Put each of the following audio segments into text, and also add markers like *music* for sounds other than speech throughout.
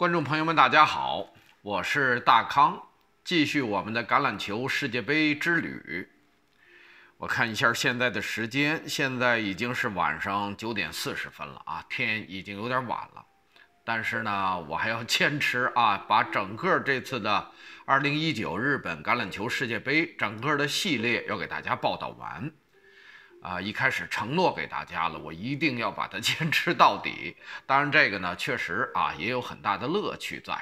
观众朋友们，大家好，我是大康，继续我们的橄榄球世界杯之旅。我看一下现在的时间，现在已经是晚上九点四十分了啊，天已经有点晚了，但是呢，我还要坚持啊，把整个这次的二零一九日本橄榄球世界杯整个的系列要给大家报道完。啊，一开始承诺给大家了，我一定要把它 *laughs* 坚持到底。当然，这个呢，确实啊，也有很大的乐趣在。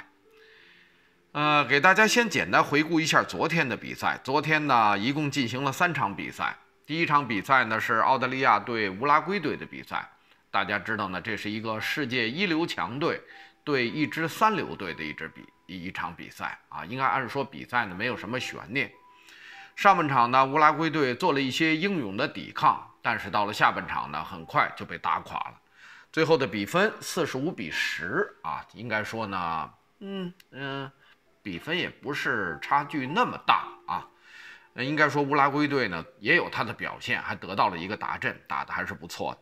呃，给大家先简单回顾一下昨天的比赛。昨天呢，一共进行了三场比赛。第一场比赛呢是澳大利亚对乌拉圭队的比赛。大家知道呢，这是一个世界一流强队对一支三流队的一支比一场比赛啊，应该按说比赛呢没有什么悬念。上半场呢，乌拉圭队做了一些英勇的抵抗，但是到了下半场呢，很快就被打垮了。最后的比分四十五比十啊，应该说呢，嗯嗯，比分也不是差距那么大啊。应该说乌拉圭队呢也有他的表现，还得到了一个达阵，打得还是不错的。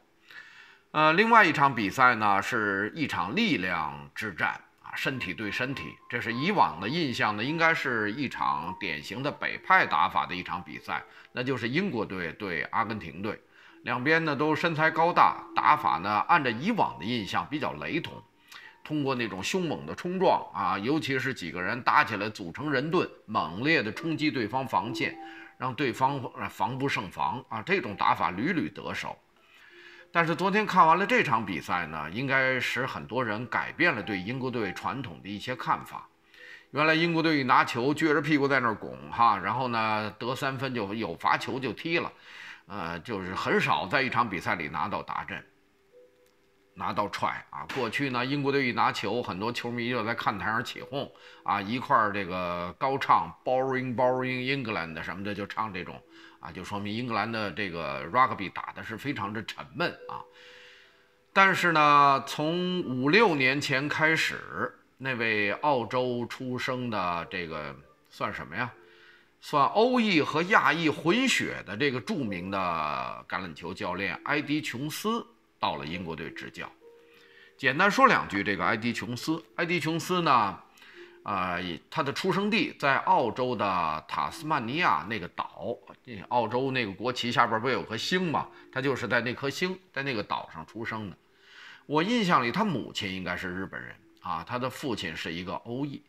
呃，另外一场比赛呢是一场力量之战。身体对身体，这是以往的印象呢，应该是一场典型的北派打法的一场比赛，那就是英国队对阿根廷队，两边呢都身材高大，打法呢按照以往的印象比较雷同，通过那种凶猛的冲撞啊，尤其是几个人打起来组成人盾，猛烈的冲击对方防线，让对方防不胜防啊，这种打法屡屡得手。但是昨天看完了这场比赛呢，应该使很多人改变了对英国队传统的一些看法。原来英国队一拿球撅着屁股在那儿拱哈，然后呢得三分就有罚球就踢了，呃，就是很少在一场比赛里拿到达阵、拿到踹啊。过去呢，英国队一拿球，很多球迷就在看台上起哄啊，一块儿这个高唱 “Boring Boring England” 什么的，就唱这种。啊，就说明英格兰的这个 rugby 打的是非常的沉闷啊。但是呢，从五六年前开始，那位澳洲出生的这个算什么呀？算欧裔和亚裔混血的这个著名的橄榄球教练埃迪琼斯到了英国队执教。简单说两句，这个埃迪琼斯，埃迪琼斯呢？啊，他的出生地在澳洲的塔斯曼尼亚那个岛，澳洲那个国旗下边不有颗星吗？他就是在那颗星，在那个岛上出生的。我印象里，他母亲应该是日本人啊，他的父亲是一个欧裔，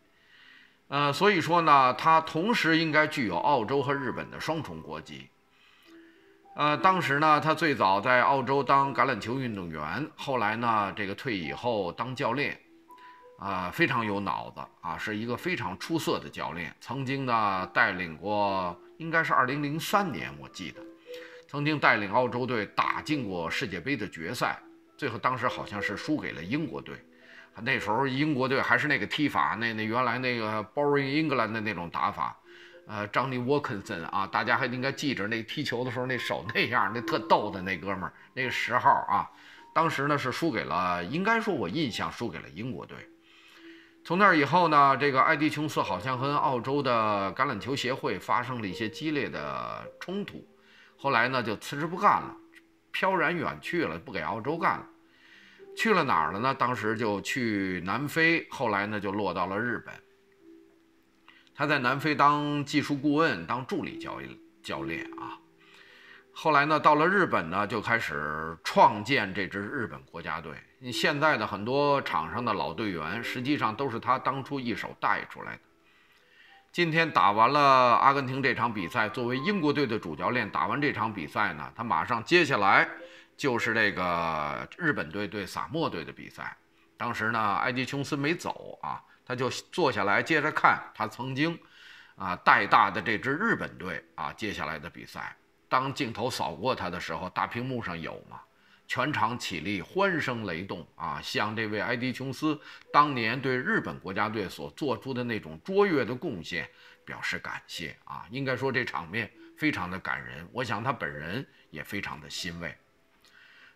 呃，所以说呢，他同时应该具有澳洲和日本的双重国籍。呃，当时呢，他最早在澳洲当橄榄球运动员，后来呢，这个退以后当教练。啊，非常有脑子啊，是一个非常出色的教练。曾经呢，带领过，应该是二零零三年，我记得，曾经带领澳洲队打进过世界杯的决赛，最后当时好像是输给了英国队。那时候英国队还是那个踢法，那那原来那个 Boring England 的那种打法。呃，Johnny Wilkinson 啊，大家还应该记着那踢球的时候那手那样，那特逗的那哥们儿，那个十号啊，当时呢是输给了，应该说我印象输给了英国队。从那以后呢，这个艾迪琼斯好像和澳洲的橄榄球协会发生了一些激烈的冲突，后来呢就辞职不干了，飘然远去了，不给澳洲干了，去了哪儿了呢？当时就去南非，后来呢就落到了日本。他在南非当技术顾问，当助理教教练啊，后来呢到了日本呢，就开始创建这支日本国家队。你现在的很多场上的老队员，实际上都是他当初一手带出来的。今天打完了阿根廷这场比赛，作为英国队的主教练，打完这场比赛呢，他马上接下来就是这个日本队对萨默队的比赛。当时呢，埃迪琼斯没走啊，他就坐下来接着看他曾经啊带大的这支日本队啊接下来的比赛。当镜头扫过他的时候，大屏幕上有吗？全场起立，欢声雷动啊！向这位埃迪·琼斯当年对日本国家队所做出的那种卓越的贡献表示感谢啊！应该说这场面非常的感人，我想他本人也非常的欣慰。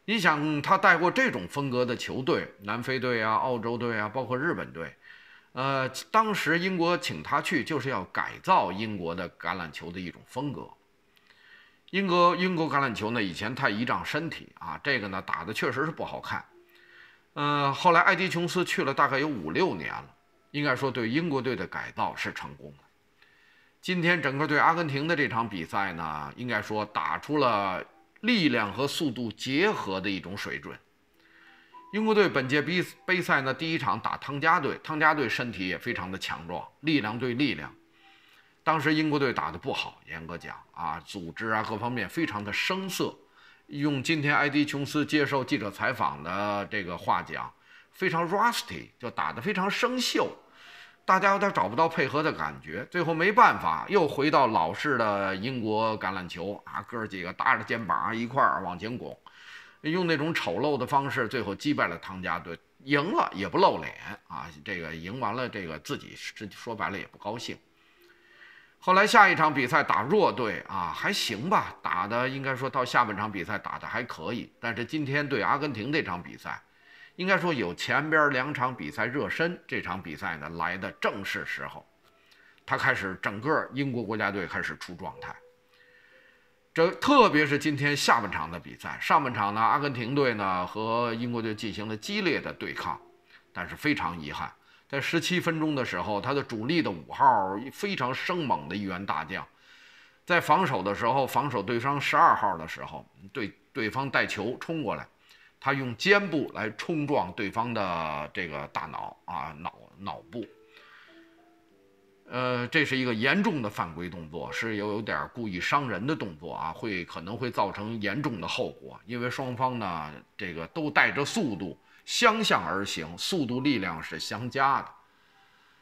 你想，他带过这种风格的球队，南非队啊、澳洲队啊，包括日本队，呃，当时英国请他去就是要改造英国的橄榄球的一种风格。英格英国橄榄球呢？以前太依仗身体啊，这个呢打的确实是不好看。嗯，后来艾迪琼斯去了，大概有五六年了，应该说对英国队的改造是成功的。今天整个对阿根廷的这场比赛呢，应该说打出了力量和速度结合的一种水准。英国队本届杯杯赛呢，第一场打汤加队，汤加队身体也非常的强壮，力量对力量。当时英国队打得不好，严格讲啊，组织啊各方面非常的生涩。用今天埃迪琼斯接受记者采访的这个话讲，非常 rusty，就打得非常生锈，大家有点找不到配合的感觉。最后没办法，又回到老式的英国橄榄球啊，哥儿几个搭着肩膀一块儿往前拱，用那种丑陋的方式，最后击败了汤加队，赢了也不露脸啊。这个赢完了，这个自己是说白了也不高兴。后来下一场比赛打弱队啊，还行吧，打的应该说到下半场比赛打的还可以。但是今天对阿根廷这场比赛，应该说有前边两场比赛热身，这场比赛呢来的正是时候，他开始整个英国国家队开始出状态。这特别是今天下半场的比赛，上半场呢阿根廷队呢和英国队进行了激烈的对抗，但是非常遗憾。在十七分钟的时候，他的主力的五号非常生猛的一员大将，在防守的时候，防守对方十二号的时候，对对方带球冲过来，他用肩部来冲撞对方的这个大脑啊脑脑部，呃，这是一个严重的犯规动作，是有点故意伤人的动作啊，会可能会造成严重的后果，因为双方呢这个都带着速度。相向而行，速度力量是相加的，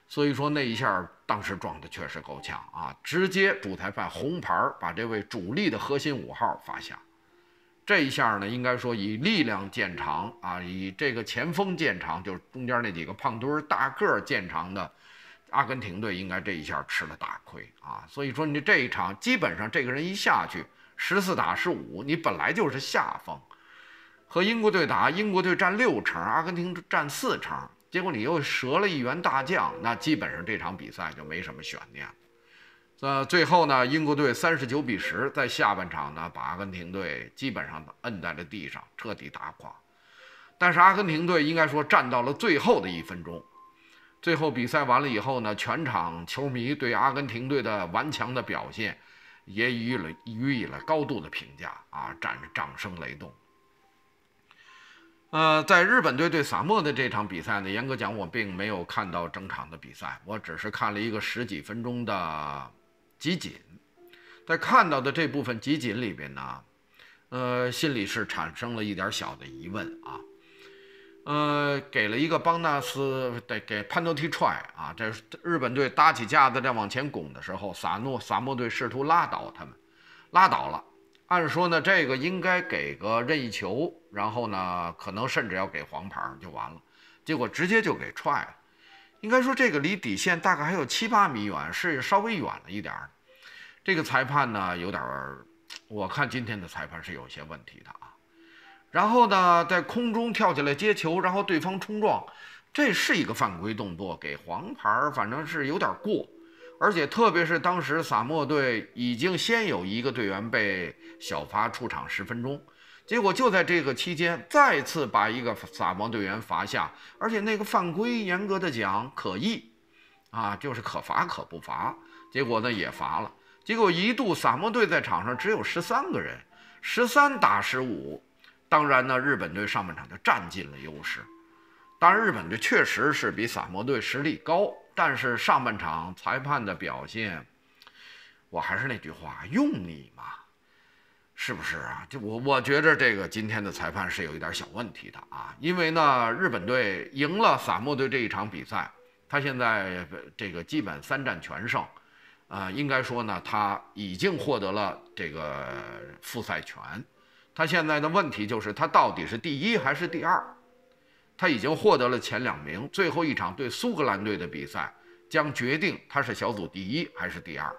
所以说那一下当时撞的确实够呛啊！直接主裁判红牌把这位主力的核心五号罚下。这一下呢，应该说以力量见长啊，以这个前锋见长，就是中间那几个胖墩儿大个儿见长的阿根廷队，应该这一下吃了大亏啊！所以说你这一场基本上这个人一下去十四打十五，你本来就是下风。和英国队打，英国队占六成，阿根廷占四成。结果你又折了一员大将，那基本上这场比赛就没什么悬念。那最后呢，英国队三十九比十，在下半场呢把阿根廷队基本上摁在了地上，彻底打垮。但是阿根廷队应该说站到了最后的一分钟。最后比赛完了以后呢，全场球迷对阿根廷队的顽强的表现也予了予以了高度的评价啊，展着掌声雷动。呃，在日本队对萨莫的这场比赛呢，严格讲我并没有看到整场的比赛，我只是看了一个十几分钟的集锦。在看到的这部分集锦里边呢，呃，心里是产生了一点小的疑问啊。呃，给了一个邦纳斯得给 penalty try 啊，这日本队搭起架子在往前拱的时候，萨诺萨莫队试图拉倒他们，拉倒了。按说呢，这个应该给个任意球，然后呢，可能甚至要给黄牌就完了，结果直接就给踹了。应该说这个离底线大概还有七八米远，是稍微远了一点儿。这个裁判呢，有点儿，我看今天的裁判是有些问题的啊。然后呢，在空中跳起来接球，然后对方冲撞，这是一个犯规动作，给黄牌，反正是有点过。而且，特别是当时萨莫队已经先有一个队员被小罚出场十分钟，结果就在这个期间再次把一个萨方队员罚下，而且那个犯规严格的讲可议，啊，就是可罚可不罚，结果呢也罚了。结果一度萨摩队在场上只有十三个人，十三打十五，当然呢日本队上半场就占尽了优势，当然日本队确实是比萨摩队实力高。但是上半场裁判的表现，我还是那句话，用你嘛，是不是啊？就我，我觉着这个今天的裁判是有一点小问题的啊。因为呢，日本队赢了萨默队这一场比赛，他现在这个基本三战全胜，啊，应该说呢，他已经获得了这个复赛权。他现在的问题就是，他到底是第一还是第二？他已经获得了前两名，最后一场对苏格兰队的比赛将决定他是小组第一还是第二。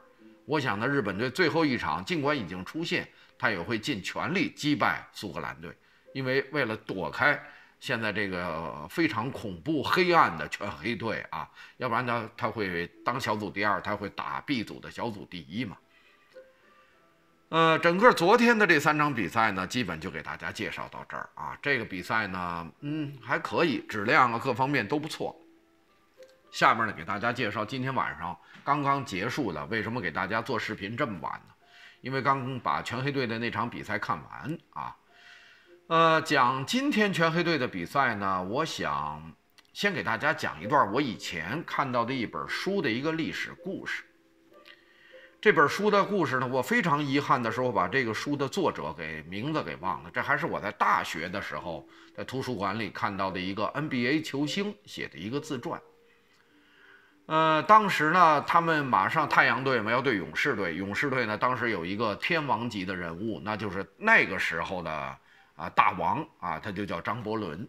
我想呢，日本队最后一场尽管已经出线，他也会尽全力击败苏格兰队，因为为了躲开现在这个非常恐怖黑暗的全黑队啊，要不然呢他会当小组第二，他会打 B 组的小组第一嘛。呃，整个昨天的这三场比赛呢，基本就给大家介绍到这儿啊。这个比赛呢，嗯，还可以，质量啊各方面都不错。下面呢，给大家介绍今天晚上刚刚结束的。为什么给大家做视频这么晚呢？因为刚把全黑队的那场比赛看完啊。呃，讲今天全黑队的比赛呢，我想先给大家讲一段我以前看到的一本书的一个历史故事。这本书的故事呢，我非常遗憾的是，我把这个书的作者给名字给忘了。这还是我在大学的时候在图书馆里看到的一个 NBA 球星写的一个自传。呃，当时呢，他们马上太阳队、嘛要队、勇士队，勇士队呢，当时有一个天王级的人物，那就是那个时候的啊大王啊，他就叫张伯伦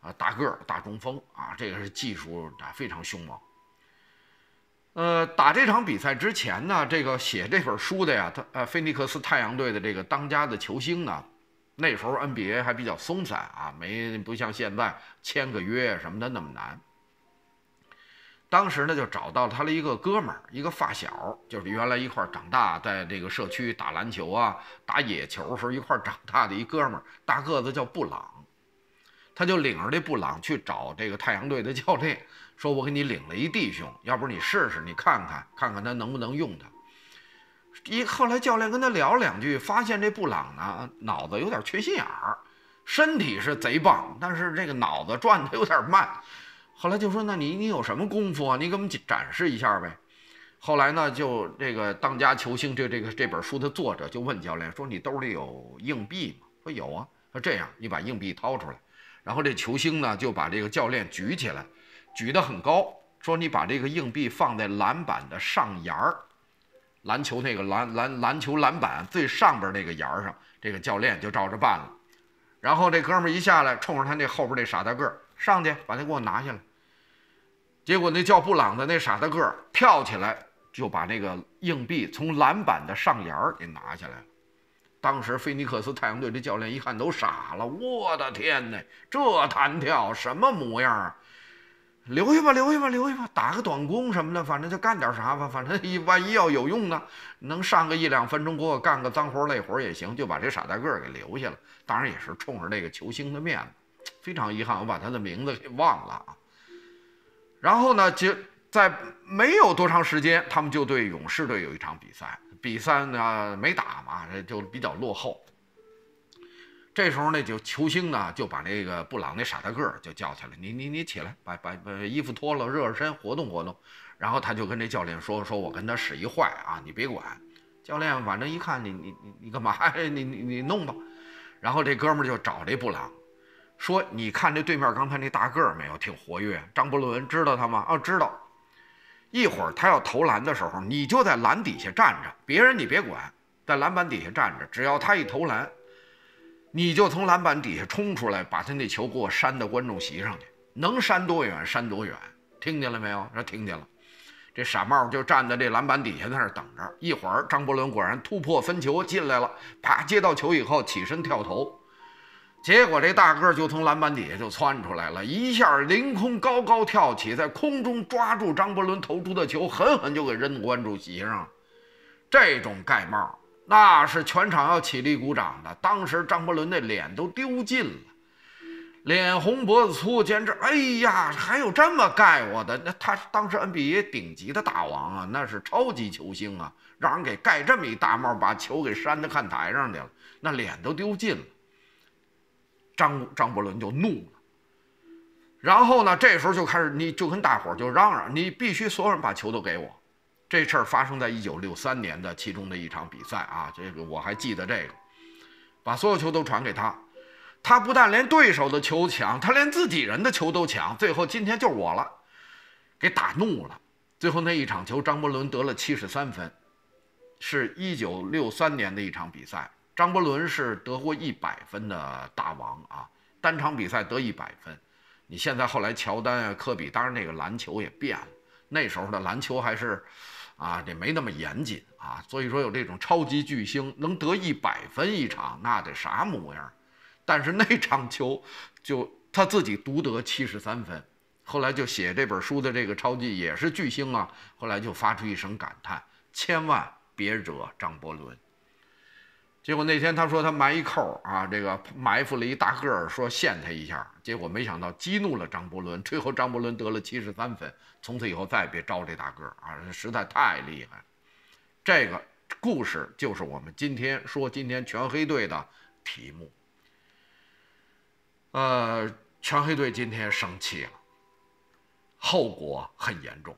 啊，大个儿、大中锋啊，这个是技术啊非常凶猛。呃，打这场比赛之前呢，这个写这本书的呀，他呃，菲尼克斯太阳队的这个当家的球星呢，那时候 NBA 还比较松散啊，没不像现在签个约什么的那么难。当时呢，就找到他的一个哥们儿，一个发小，就是原来一块儿长大，在这个社区打篮球啊、打野球时候一块儿长大的一哥们儿，大个子叫布朗。他就领着这布朗去找这个太阳队的教练，说：“我给你领了一弟兄，要不你试试，你看看看看他能不能用他。”一后来教练跟他聊两句，发现这布朗呢脑子有点缺心眼儿，身体是贼棒，但是这个脑子转的有点慢。后来就说：“那你你有什么功夫啊？你给我们展示一下呗。”后来呢，就这个当家球星这这个这本书的作者就问教练说：“你兜里有硬币吗？”说：“有啊。”说：“这样，你把硬币掏出来。”然后这球星呢就把这个教练举起来，举得很高，说：“你把这个硬币放在篮板的上沿儿，篮球那个篮篮篮球篮板最上边那个沿儿上。”这个教练就照着办了。然后这哥们儿一下来，冲着他那后边那傻大个儿上去，把他给我拿下来。结果那叫布朗的那傻大个儿跳起来，就把那个硬币从篮板的上沿儿给拿下来了。当时菲尼克斯太阳队的教练一看都傻了，我的天哪，这弹跳什么模样啊！留下吧，留下吧，留下吧，打个短工什么的，反正就干点啥吧，反正万一要有用呢，能上个一两分钟，给我干个脏活累活也行，就把这傻大个给留下了。当然也是冲着那个球星的面子，非常遗憾，我把他的名字给忘了啊。然后呢，就。在没有多长时间，他们就对勇士队有一场比赛。比赛呢没打嘛，就比较落后。这时候呢，就球星呢就把那个布朗那傻大个儿就叫起来：“你你你起来，把把把衣服脱了，热热身，活动活动。”然后他就跟这教练说：“说我跟他使一坏啊，你别管。”教练反正一看你你你你干嘛？*laughs* 你你你弄吧。然后这哥们儿就找这布朗，说：“你看这对面刚才那大个儿没有？挺活跃。”张伯伦知道他吗？哦，知道。一会儿他要投篮的时候，你就在篮底下站着，别人你别管，在篮板底下站着。只要他一投篮，你就从篮板底下冲出来，把他那球给我扇到观众席上去，能扇多远扇多远。听见了没有？说听见了。这傻帽就站在这篮板底下，在那等着。一会儿张伯伦果然突破分球进来了，啪，接到球以后起身跳投。结果这大个儿就从篮板底下就窜出来了，一下凌空高高跳起，在空中抓住张伯伦投出的球，狠狠就给扔观众席上。这种盖帽，那是全场要起立鼓掌的。当时张伯伦那脸都丢尽了，脸红脖子粗，简直哎呀！还有这么盖我的？那他当时 NBA 顶级的大王啊，那是超级球星啊，让人给盖这么一大帽，把球给扇到看台上去了，那脸都丢尽了。张张伯伦就怒了，然后呢，这时候就开始，你就跟大伙儿就嚷嚷，你必须所有人把球都给我。这事儿发生在一九六三年的其中的一场比赛啊，这个我还记得这个，把所有球都传给他，他不但连对手的球抢，他连自己人的球都抢，最后今天就是我了，给打怒了。最后那一场球，张伯伦得了七十三分，是一九六三年的一场比赛。张伯伦是得过一百分的大王啊，单场比赛得一百分。你现在后来乔丹啊、科比，当然那个篮球也变了。那时候的篮球还是啊，这没那么严谨啊，所以说有这种超级巨星能得一百分一场，那得啥模样？但是那场球就他自己独得七十三分。后来就写这本书的这个超级也是巨星啊，后来就发出一声感叹：千万别惹张伯伦。结果那天他说他埋一扣啊，这个埋伏了一大个儿，说陷他一下。结果没想到激怒了张伯伦，最后张伯伦得了七十三分。从此以后再也别招这大个儿啊，实在太厉害。这个故事就是我们今天说今天全黑队的题目。呃，全黑队今天生气了，后果很严重。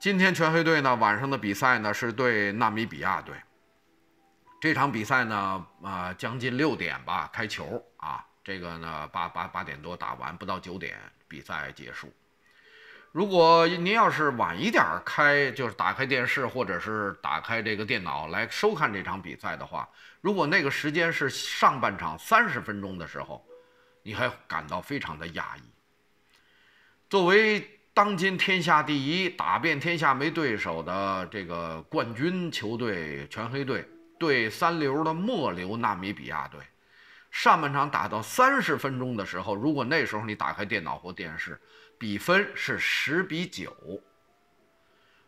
今天全黑队呢晚上的比赛呢是对纳米比亚队。这场比赛呢，啊，将近六点吧开球啊，这个呢八八八点多打完，不到九点比赛结束。如果您要是晚一点开，就是打开电视或者是打开这个电脑来收看这场比赛的话，如果那个时间是上半场三十分钟的时候，你还感到非常的压抑。作为当今天下第一、打遍天下没对手的这个冠军球队全黑队。对三流的末流纳米比亚队，上半场打到三十分钟的时候，如果那时候你打开电脑或电视，比分是十比九，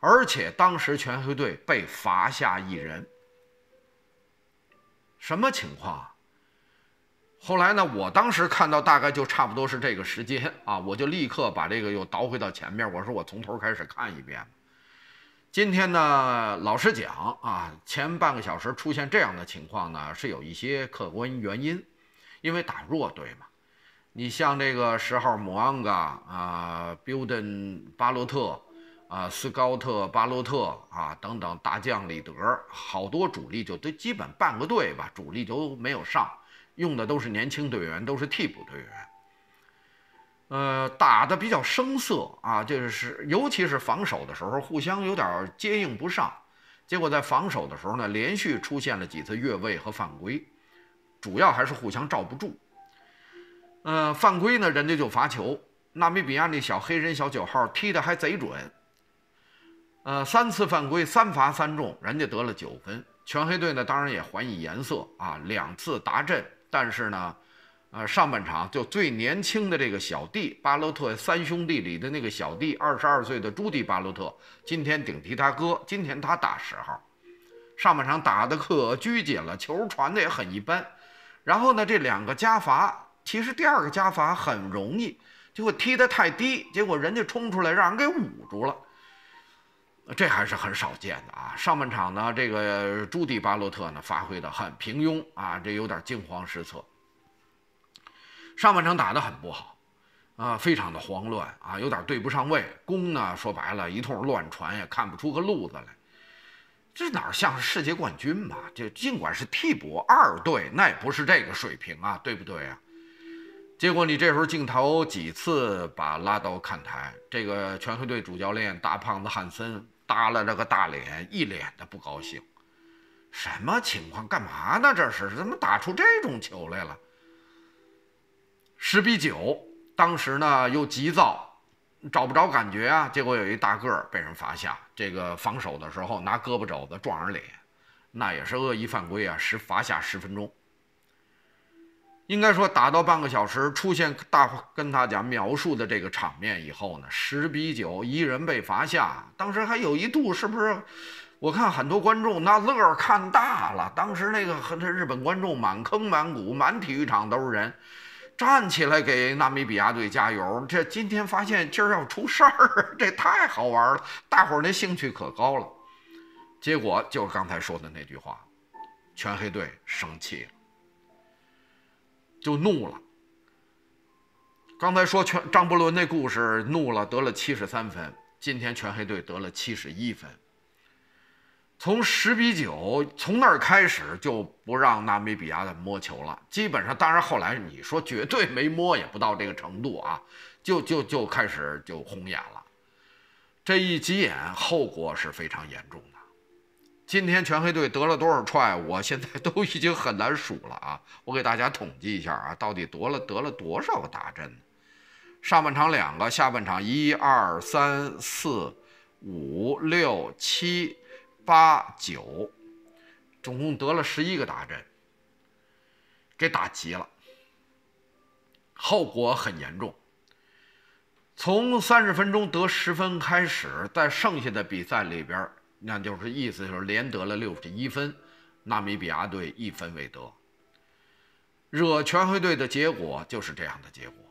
而且当时全黑队被罚下一人，什么情况？后来呢？我当时看到大概就差不多是这个时间啊，我就立刻把这个又倒回到前面，我说我从头开始看一遍。今天呢，老实讲啊，前半个小时出现这样的情况呢，是有一些客观原因，因为打弱队嘛。你像这个十号莫昂嘎啊，b i l d e n 巴洛特啊，斯高特巴洛特啊等等大将里德，好多主力就都基本半个队吧，主力都没有上，用的都是年轻队员，都是替补队员。呃，打的比较生涩啊，就是尤其是防守的时候，互相有点接应不上，结果在防守的时候呢，连续出现了几次越位和犯规，主要还是互相罩不住。呃，犯规呢，人家就罚球。纳米比亚那小黑人小九号踢的还贼准。呃，三次犯规，三罚三中，人家得了九分。全黑队呢，当然也还以颜色啊，两次达阵，但是呢。啊，上半场就最年轻的这个小弟巴洛特三兄弟里的那个小弟，二十二岁的朱迪巴洛特，今天顶替他哥，今天他打十号。上半场打的可拘谨了，球传的也很一般。然后呢，这两个加罚，其实第二个加罚很容易，结果踢得太低，结果人家冲出来让人给捂住了。这还是很少见的啊。上半场呢，这个朱迪巴洛特呢发挥的很平庸啊，这有点惊慌失措。上半场打得很不好，啊，非常的慌乱啊，有点对不上位，攻呢说白了一通乱传，也看不出个路子来，这哪像是世界冠军嘛？这尽管是替补二队，那也不是这个水平啊，对不对啊？结果你这时候镜头几次把拉到看台，这个全黑队主教练大胖子汉森耷拉着个大脸，一脸的不高兴，什么情况？干嘛呢？这是怎么打出这种球来了？十比九，当时呢又急躁，找不着感觉啊。结果有一大个儿被人罚下，这个防守的时候拿胳膊肘子撞人脸，那也是恶意犯规啊，十罚下十分钟。应该说打到半个小时，出现大跟他讲描述的这个场面以后呢，十比九一人被罚下。当时还有一度是不是？我看很多观众那乐儿看大了，当时那个和日本观众满坑满谷满体育场都是人。站起来给纳米比亚队加油！这今天发现今儿要出事儿，*laughs* 这太好玩了，大伙儿那兴趣可高了。结果就刚才说的那句话，全黑队生气了，就怒了。刚才说全张伯伦那故事怒了，得了七十三分。今天全黑队得了七十一分。从十比九，从那儿开始就不让纳米比亚再摸球了。基本上，当然后来你说绝对没摸，也不到这个程度啊，就就就开始就红眼了。这一急眼，后果是非常严重的。今天全黑队得了多少踹，我现在都已经很难数了啊！我给大家统计一下啊，到底夺了得了多少个大针？上半场两个，下半场一二三四五六七。八九，总共得了十一个打针，给打急了，后果很严重。从三十分钟得十分开始，在剩下的比赛里边，那就是意思就是连得了六十一分，纳米比亚队一分未得，惹全黑队的结果就是这样的结果。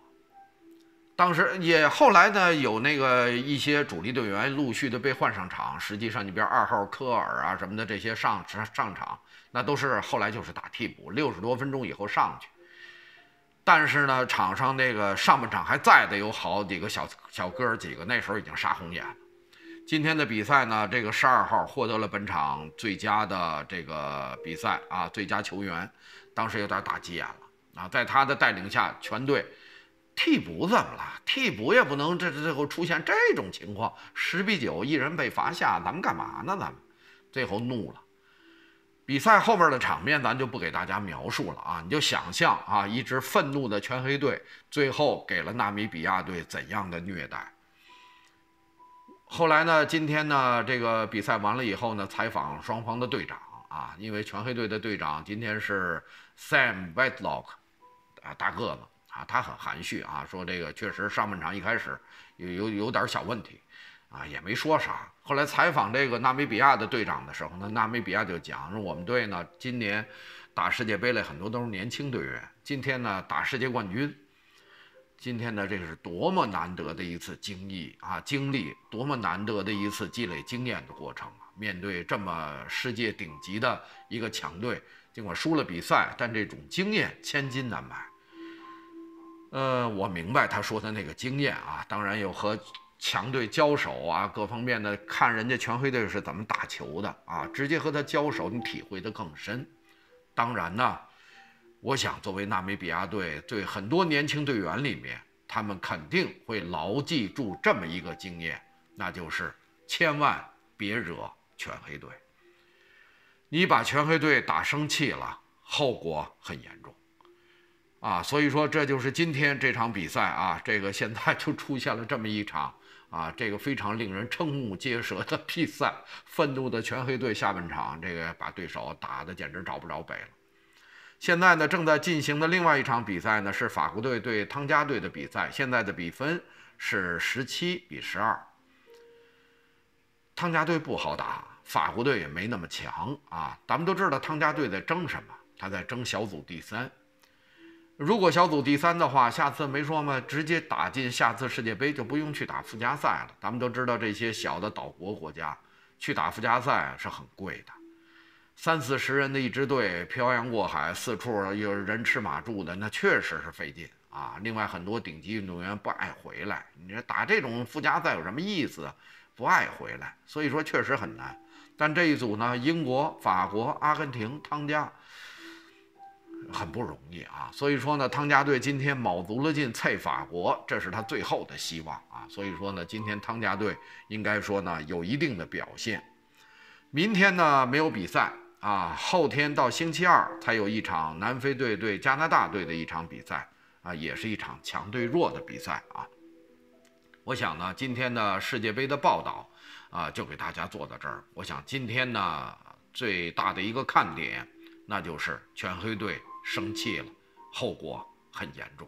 当时也后来呢，有那个一些主力队员陆续的被换上场。实际上，你比如二号科尔啊什么的这些上上场，那都是后来就是打替补，六十多分钟以后上去。但是呢，场上那个上半场还在的有好几个小小哥儿几个，那时候已经杀红眼了。今天的比赛呢，这个十二号获得了本场最佳的这个比赛啊，最佳球员。当时有点打急眼了啊，在他的带领下，全队。替补怎么了？替补也不能这这最后出现这种情况，十比九，一人被罚下，咱们干嘛呢？咱们最后怒了。比赛后面的场面咱就不给大家描述了啊，你就想象啊，一支愤怒的全黑队最后给了纳米比亚队怎样的虐待。后来呢，今天呢，这个比赛完了以后呢，采访双方的队长啊，因为全黑队的队长今天是 Sam Whitlock，啊，大个子。啊，他很含蓄啊，说这个确实上半场一开始有有有点小问题，啊也没说啥。后来采访这个纳米比亚的队长的时候呢，纳米比亚就讲说我们队呢今年打世界杯了很多都是年轻队员，今天呢打世界冠军，今天呢这是多么难得的一次经历啊，经历多么难得的一次积累经验的过程啊！面对这么世界顶级的一个强队，尽管输了比赛，但这种经验千金难买。呃，我明白他说的那个经验啊，当然有和强队交手啊，各方面的看人家全黑队是怎么打球的啊，直接和他交手你体会的更深。当然呢，我想作为纳米比亚队，对很多年轻队员里面，他们肯定会牢记住这么一个经验，那就是千万别惹全黑队，你把全黑队打生气了，后果很严重。啊，所以说这就是今天这场比赛啊，这个现在就出现了这么一场啊，这个非常令人瞠目结舌的比赛。愤怒的全黑队下半场这个把对手打的简直找不着北了。现在呢，正在进行的另外一场比赛呢是法国队对汤加队的比赛，现在的比分是十七比十二。汤加队不好打，法国队也没那么强啊。咱们都知道汤加队在争什么，他在争小组第三。如果小组第三的话，下次没说吗？直接打进下次世界杯就不用去打附加赛了。咱们都知道这些小的岛国国家去打附加赛是很贵的，三四十人的一支队漂洋过海，四处有人吃马住的，那确实是费劲啊。另外，很多顶级运动员不爱回来，你说打这种附加赛有什么意思？不爱回来，所以说确实很难。但这一组呢，英国、法国、阿根廷、汤加。很不容易啊，所以说呢，汤加队今天卯足了劲踩法国，这是他最后的希望啊。所以说呢，今天汤加队应该说呢有一定的表现。明天呢没有比赛啊，后天到星期二才有一场南非队对加拿大队的一场比赛啊，也是一场强对弱的比赛啊。我想呢，今天的世界杯的报道啊，就给大家做到这儿。我想今天呢最大的一个看点，那就是全黑队。生气了，后果很严重。